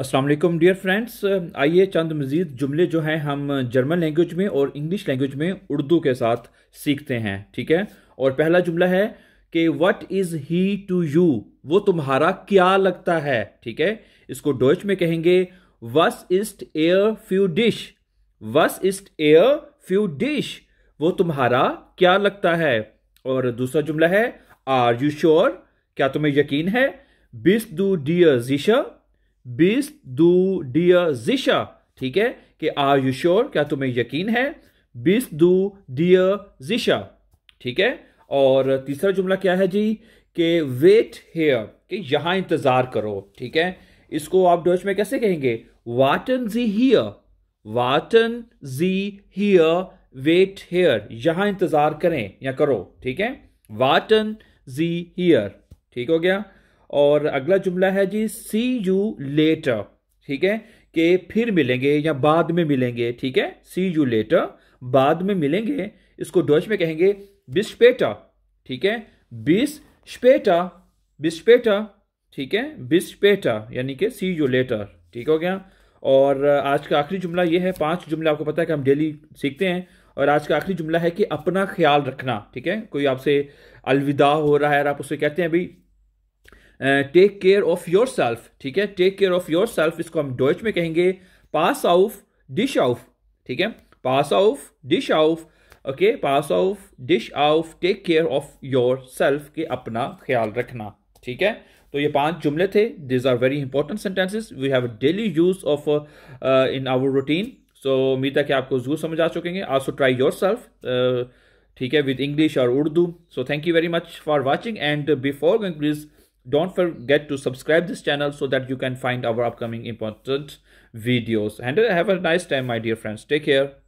Aslam dear friends आइए चंद मज़ीद जुमले जो हैं हम जर्मन लैंग्वेज में और इंग्लिश लैंग्वेज में उर्दू के साथ सीखते हैं ठीक है और पहला जुमला है कि what is he to you वो तुम्हारा क्या लगता है ठीक है इसको डोच में कहेंगे वस इस्ट एयर फ्यू डिश वस इस्ट एयर फ्यू डिश वो तुम्हारा क्या लगता है और दूसरा जुमला है आर यू श्योर क्या तुम्हें यकीन है बिस्ट डू डियर जीशा बीस दू डियर जिशा ठीक है कि आर यू श्योर क्या तुम्हें यकीन है बीस दू डियर जिशा ठीक है और तीसरा जुमला क्या है जी के वेट हेयर कि यहां इंतजार करो ठीक है इसको आप डच में कैसे कहेंगे वाटन जी हियर वाटन जी हियर वेट हेयर यहां इंतजार करें या करो ठीक है वाटन जी हियर ठीक हो गया और अगला जुमला है जी सी यू लेटर ठीक है कि फिर मिलेंगे या बाद में मिलेंगे ठीक है सी यू लेटर बाद में मिलेंगे इसको डॉच में कहेंगे बिस्पेटा ठीक है बिस स्पेटा बिस्पेटा ठीक है बिस्पेटा यानी कि सी यू लेटर ठीक हो गया और आज का आखिरी जुमला ये है पांच जुमला आपको पता है कि हम डेली सीखते हैं और आज का आखिरी जुमला है कि अपना ख्याल रखना ठीक है कोई आपसे अलविदा हो रहा है और आप उससे कहते हैं भाई take care of yourself ठीक है take care of yourself इसको हम डोच में कहेंगे पास आउफ डिश आउफ ठीक है पास आउफ डिश आउफ ओके पास आउफ डिश आउफ take care of yourself के अपना ख्याल रखना ठीक है तो ये पांच जुमले थे these are very important sentences we have daily use of in our routine so उम्मीद है कि आपको जरूर समझ आ चुके हैं आल्सो ट्राई योर सेल्फ ठीक है विद इंग्लिश और Urdu so thank you very much for watching and before going please don't forget to subscribe this channel so that you can find our upcoming important videos and uh, have a nice time my dear friends take care